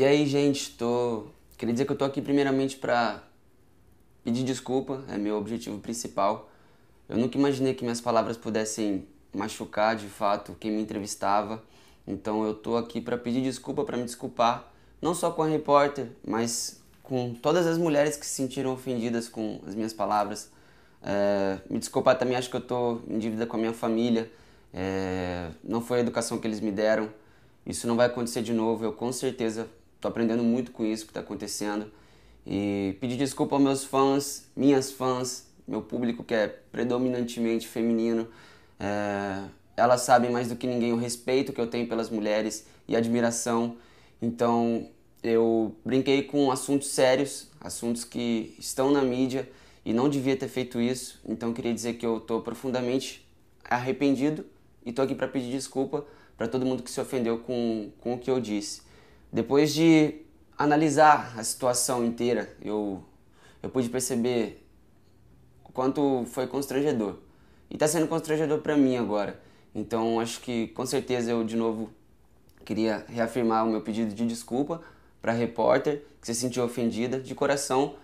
E aí, gente, tô. Queria dizer que eu tô aqui primeiramente pra pedir desculpa, é meu objetivo principal. Eu nunca imaginei que minhas palavras pudessem machucar de fato quem me entrevistava. Então eu tô aqui para pedir desculpa, para me desculpar, não só com a repórter, mas com todas as mulheres que se sentiram ofendidas com as minhas palavras. É, me desculpar também, acho que eu tô em dívida com a minha família. É, não foi a educação que eles me deram. Isso não vai acontecer de novo. Eu com certeza Tô aprendendo muito com isso que está acontecendo. E pedir desculpa aos meus fãs, minhas fãs, meu público que é predominantemente feminino. É, elas sabem mais do que ninguém o respeito que eu tenho pelas mulheres e admiração. Então eu brinquei com assuntos sérios, assuntos que estão na mídia e não devia ter feito isso. Então queria dizer que eu estou profundamente arrependido e estou aqui para pedir desculpa para todo mundo que se ofendeu com, com o que eu disse. Depois de analisar a situação inteira, eu, eu pude perceber o quanto foi constrangedor. E está sendo constrangedor para mim agora. Então acho que com certeza eu de novo queria reafirmar o meu pedido de desculpa para a repórter que se sentiu ofendida de coração,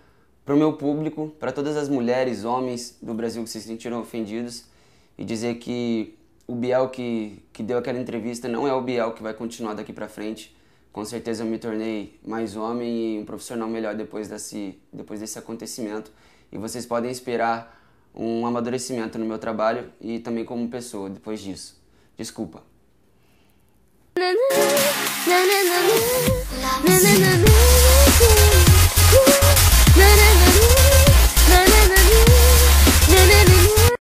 para o meu público, para todas as mulheres, homens do Brasil que se sentiram ofendidos e dizer que o Biel que, que deu aquela entrevista não é o Biel que vai continuar daqui para frente com certeza eu me tornei mais homem e um profissional melhor depois desse, depois desse acontecimento. E vocês podem esperar um amadurecimento no meu trabalho e também como pessoa depois disso. Desculpa.